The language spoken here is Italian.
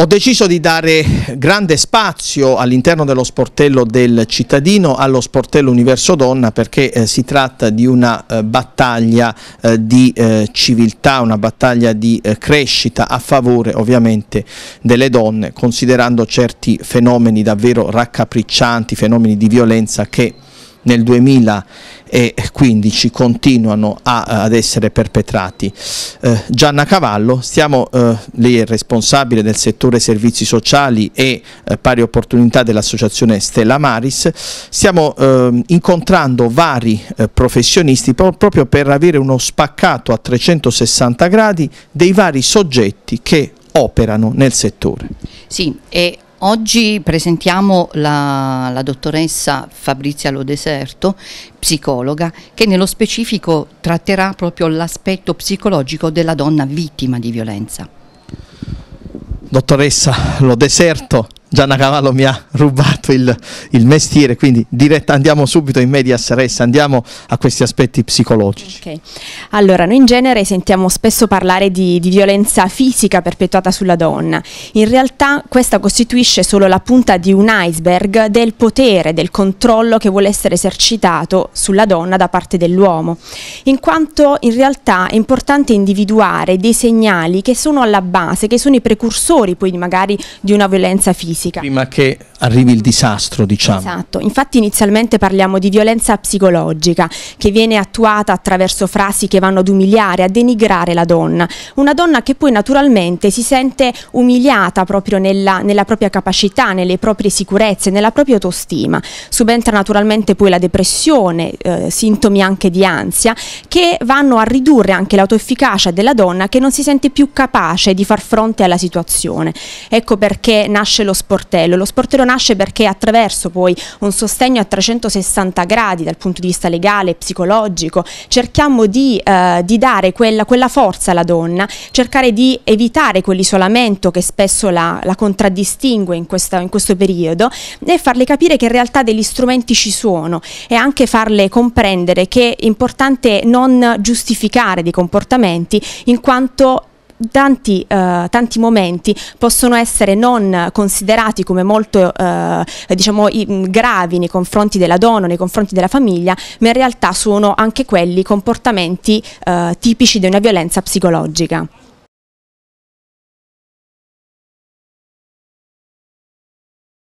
Ho deciso di dare grande spazio all'interno dello sportello del cittadino allo sportello Universo Donna perché eh, si tratta di una eh, battaglia eh, di eh, civiltà, una battaglia di eh, crescita a favore ovviamente delle donne considerando certi fenomeni davvero raccapriccianti, fenomeni di violenza che nel 2015 continuano a, ad essere perpetrati. Eh, Gianna Cavallo, stiamo, eh, lei è responsabile del settore servizi sociali e eh, pari opportunità dell'associazione Stella Maris, stiamo ehm, incontrando vari eh, professionisti pro proprio per avere uno spaccato a 360 gradi dei vari soggetti che operano nel settore. Sì, e Oggi presentiamo la, la, dottoressa Fabrizia Lodeserto, psicologa, che nello specifico tratterà proprio l'aspetto psicologico della donna vittima di violenza. Dottoressa Lodeserto, Gianna Cavallo mi ha rubato il, il mestiere, quindi diretta, andiamo subito in media stress, andiamo a questi aspetti psicologici. Okay. Allora, noi in genere sentiamo spesso parlare di, di, violenza fisica perpetuata sulla donna, in realtà questa costituisce solo la punta di un iceberg del potere, del controllo che vuole essere esercitato sulla donna da parte dell'uomo, in quanto in realtà è importante individuare dei segnali che sono alla base, che sono i precursori poi magari di una violenza fisica fisica. Prima che arrivi il disastro, diciamo. Esatto, infatti inizialmente parliamo di violenza psicologica che viene attuata attraverso frasi che vanno ad umiliare, a denigrare la donna, una donna che poi naturalmente si sente umiliata proprio nella, nella propria capacità, nelle proprie sicurezze, nella propria autostima. Subentra naturalmente poi la depressione, eh, sintomi anche di ansia, che vanno a ridurre anche l'autoefficacia della donna che non si sente più capace di far fronte alla situazione. Ecco perché nasce lo spazio sportello. Lo sportello nasce perché attraverso poi un sostegno a 360 gradi dal punto di vista legale, e psicologico, cerchiamo di, eh, di dare quella, quella, forza alla donna, cercare di evitare quell'isolamento che spesso la, la contraddistingue in, questa, in questo periodo e farle capire che in realtà degli strumenti ci sono e anche farle comprendere che è importante non giustificare dei comportamenti in quanto tanti, eh, tanti, momenti possono essere non considerati come molto eh, diciamo, mm, gravi nei confronti della donna, nei confronti della famiglia, ma in realtà sono anche quelli comportamenti eh, tipici di una violenza psicologica.